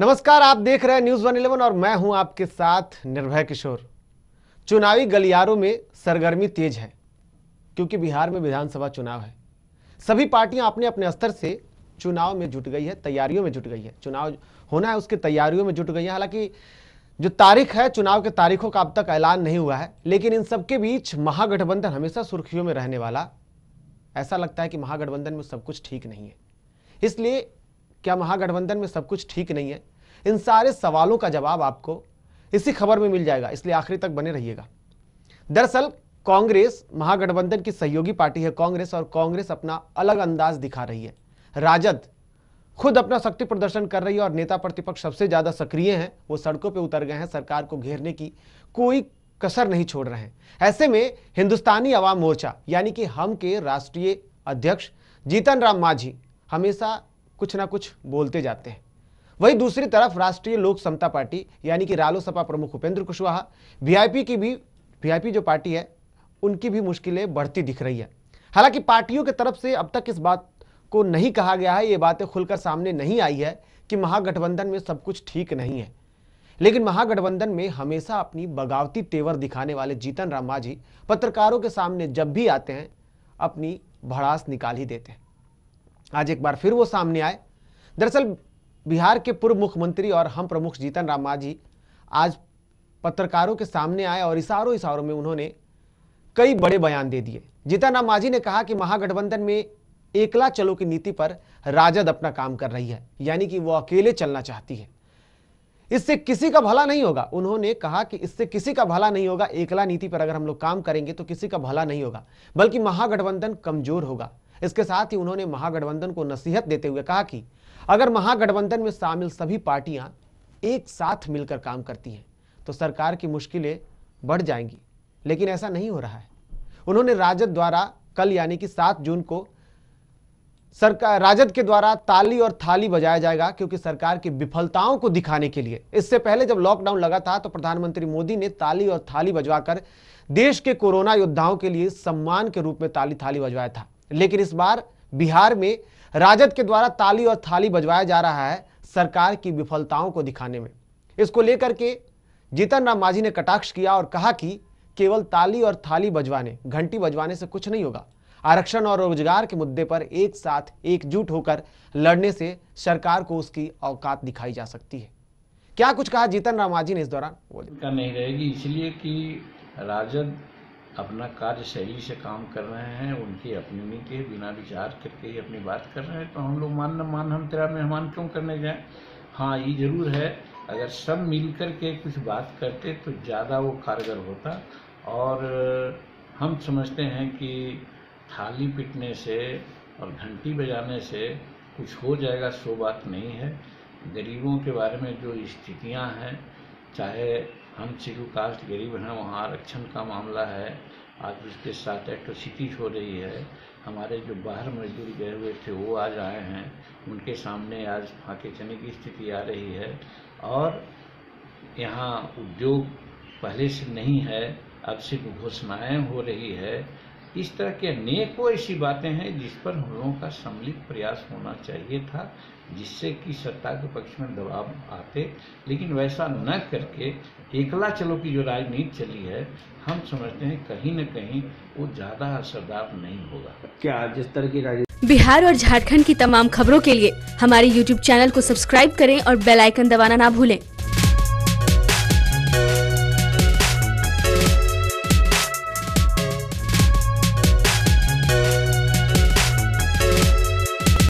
नमस्कार आप देख रहे हैं न्यूज वन इलेवन और मैं हूं आपके साथ निर्भय किशोर चुनावी गलियारों में सरगर्मी तेज है क्योंकि बिहार में विधानसभा चुनाव है सभी पार्टियां अपने अपने स्तर से चुनाव में जुट गई है तैयारियों में जुट गई है चुनाव होना है उसकी तैयारियों में जुट गई है हालांकि जो तारीख है चुनाव के तारीखों का अब तक ऐलान नहीं हुआ है लेकिन इन सबके बीच महागठबंधन हमेशा सुर्खियों में रहने वाला ऐसा लगता है कि महागठबंधन में सब कुछ ठीक नहीं है इसलिए क्या महागठबंधन में सब कुछ ठीक नहीं है इन सारे सवालों का जवाब आपको इसी खबर में मिल जाएगा इसलिए आखिरी तक बने रहिएगा दरअसल कांग्रेस महागठबंधन की सहयोगी पार्टी है कांग्रेस और कांग्रेस अपना अलग अंदाज दिखा रही है राजद खुद अपना शक्ति प्रदर्शन कर रही है और नेता प्रतिपक्ष सबसे ज्यादा सक्रिय हैं वो सड़कों पर उतर गए हैं सरकार को घेरने की कोई कसर नहीं छोड़ रहे हैं ऐसे में हिंदुस्तानी अवाम मोर्चा यानी कि हम के राष्ट्रीय अध्यक्ष जीतन राम मांझी हमेशा कुछ ना कुछ बोलते जाते हैं वहीं दूसरी तरफ राष्ट्रीय लोक समता पार्टी यानी कि रालोसपा प्रमुख उपेंद्र कुशवाहा वीआईपी की भी वीआईपी जो पार्टी है उनकी भी मुश्किलें बढ़ती दिख रही है हालांकि पार्टियों की तरफ से अब तक इस बात को नहीं कहा गया है ये बातें खुलकर सामने नहीं आई है कि महागठबंधन में सब कुछ ठीक नहीं है लेकिन महागठबंधन में हमेशा अपनी बगावती तेवर दिखाने वाले जीतन राम मांझी पत्रकारों के सामने जब भी आते हैं अपनी भड़ास निकाल ही देते हैं आज एक बार फिर वो सामने आए दरअसल बिहार के पूर्व मुख्यमंत्री और हम प्रमुख जीतन राम मांझी आज पत्रकारों के सामने आए और इशारों इशारों में उन्होंने कई बड़े बयान दे दिए जीतन राम मांझी ने कहा कि महागठबंधन में एकला चलो की नीति पर राजद अपना काम कर रही है यानी कि वो अकेले चलना चाहती है इससे किसी का भला नहीं होगा उन्होंने कहा कि इससे किसी का भला नहीं होगा एकला नीति पर अगर हम लोग काम करेंगे तो किसी का भला नहीं होगा बल्कि महागठबंधन कमजोर होगा इसके साथ ही उन्होंने महागठबंधन को नसीहत देते हुए कहा कि अगर महागठबंधन में शामिल सभी पार्टियां एक साथ मिलकर काम करती हैं तो सरकार की मुश्किलें बढ़ जाएंगी लेकिन ऐसा नहीं हो रहा है उन्होंने राजद द्वारा कल यानी कि सात जून को सरकार राजद के द्वारा ताली और थाली बजाया जाएगा क्योंकि सरकार की विफलताओं को दिखाने के लिए इससे पहले जब लॉकडाउन लगा था तो प्रधानमंत्री मोदी ने ताली और थाली बजवाकर देश के कोरोना योद्धाओं के लिए सम्मान के रूप में ताली थाली बजवाया था लेकिन इस बार बिहार में राजद के द्वारा ताली और थाली बजवाया जा रहा है सरकार की विफलताओं को दिखाने में इसको लेकर के जीतन राम मांझी ने कटाक्ष किया और कहा कि केवल ताली और थाली बजवाने घंटी बजवाने से कुछ नहीं होगा आरक्षण और रोजगार के मुद्दे पर एक साथ एकजुट होकर लड़ने से सरकार को उसकी औकात दिखाई जा सकती है क्या कुछ कहा जीतन राम मांझी ने इस दौरान नहीं रहेगी इसलिए कि राजद अपना कार्यशैली से काम कर रहे हैं उनकी अपनी उन्हीं के बिना विचार करके ही अपनी बात कर रहे हैं तो हम लोग मान न मान हम तेरा मेहमान क्यों करने जाए हाँ ये ज़रूर है अगर सब मिल कर के कुछ बात करते तो ज़्यादा वो कारगर होता और हम समझते हैं कि थाली पिटने से और घंटी बजाने से कुछ हो जाएगा सो बात नहीं है गरीबों के बारे में जो स्थितियाँ हैं चाहे हम शेड्यूल कास्ट गरीब हैं वहाँ आरक्षण का मामला है आज उसके साथ एट्रोसिटीज हो रही है हमारे जो बाहर मजदूर गए हुए थे वो आज आए हैं उनके सामने आज फाँके चने की स्थिति आ रही है और यहाँ उद्योग पहले से नहीं है अब सिर्फ घोषणाएँ हो रही है इस तरह के अनेकों ऐसी बातें हैं जिस पर हम लोगों का सम्मिलित प्रयास होना चाहिए था जिससे कि सत्ता के पक्ष में दबाव आते लेकिन वैसा न करके एकला चलो की जो राजनीति चली है हम समझते हैं कहीं न कहीं वो ज़्यादा असरदार नहीं होगा क्या जिस तरह की राजनीति बिहार और झारखंड की तमाम खबरों के लिए हमारे YouTube चैनल को सब्सक्राइब करें और बेलाइकन दबाना ना भूलें